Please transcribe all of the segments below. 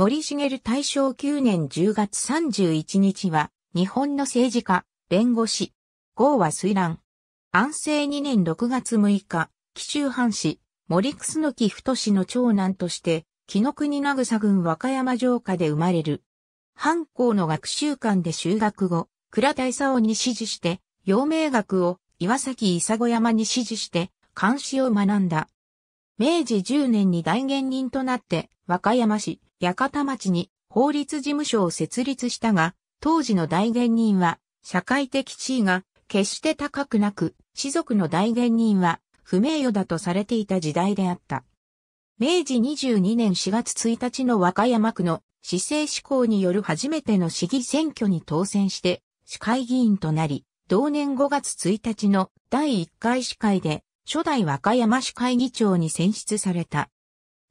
森茂大正9年10月31日は、日本の政治家、弁護士、号は水乱。安政2年6月6日、紀州藩士、森楠木太氏の長男として、紀の国名草郡和歌山城下で生まれる。藩校の学習館で修学後、倉田勲に指示して、陽明学を岩崎伊佐子山に指示して、監視を学んだ。明治10年に代元人となって、和歌山市、八方町に法律事務所を設立したが、当時の代元人は、社会的地位が決して高くなく、士族の代元人は不名誉だとされていた時代であった。明治22年4月1日の和歌山区の市政施行による初めての市議選挙に当選して、市会議員となり、同年5月1日の第1回市会で初代和歌山市会議長に選出された。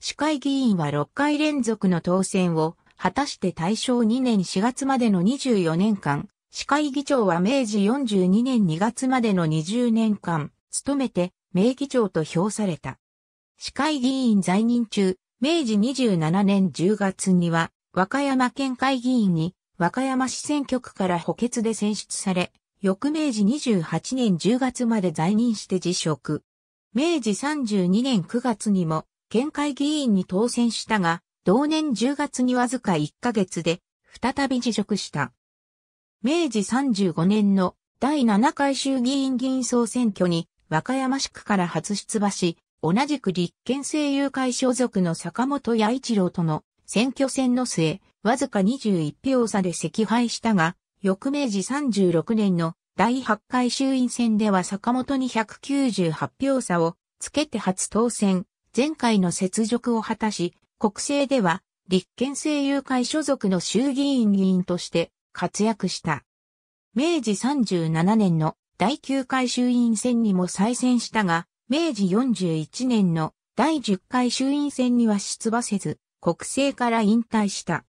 市会議員は6回連続の当選を果たして大正2年4月までの24年間、市会議長は明治42年2月までの20年間、務めて名議長と評された。市会議員在任中、明治27年10月には、和歌山県会議員に、和歌山市選挙区から補欠で選出され、翌明治28年10月まで在任して辞職。明治32年9月にも県会議員に当選したが、同年10月にわずか1ヶ月で再び辞職した。明治35年の第7回衆議院議員総選挙に和歌山市区から初出馬し、同じく立憲政友会所属の坂本八一郎との選挙戦の末、わずか21票差で惜敗したが、翌明治36年の第8回衆院選では坂本に198票差をつけて初当選、前回の雪辱を果たし、国政では立憲政友会所属の衆議院議員として活躍した。明治37年の第9回衆院選にも再選したが、明治41年の第10回衆院選には出馬せず、国政から引退した。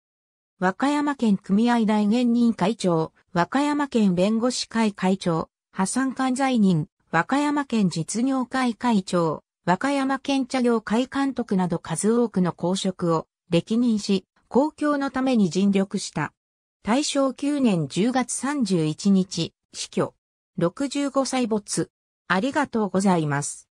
和歌山県組合代現人会長、和歌山県弁護士会会長、破産管財人、和歌山県実業会会長、和歌山県茶業会監督など数多くの公職を歴任し、公共のために尽力した。大正9年10月31日、死去。65歳没。ありがとうございます。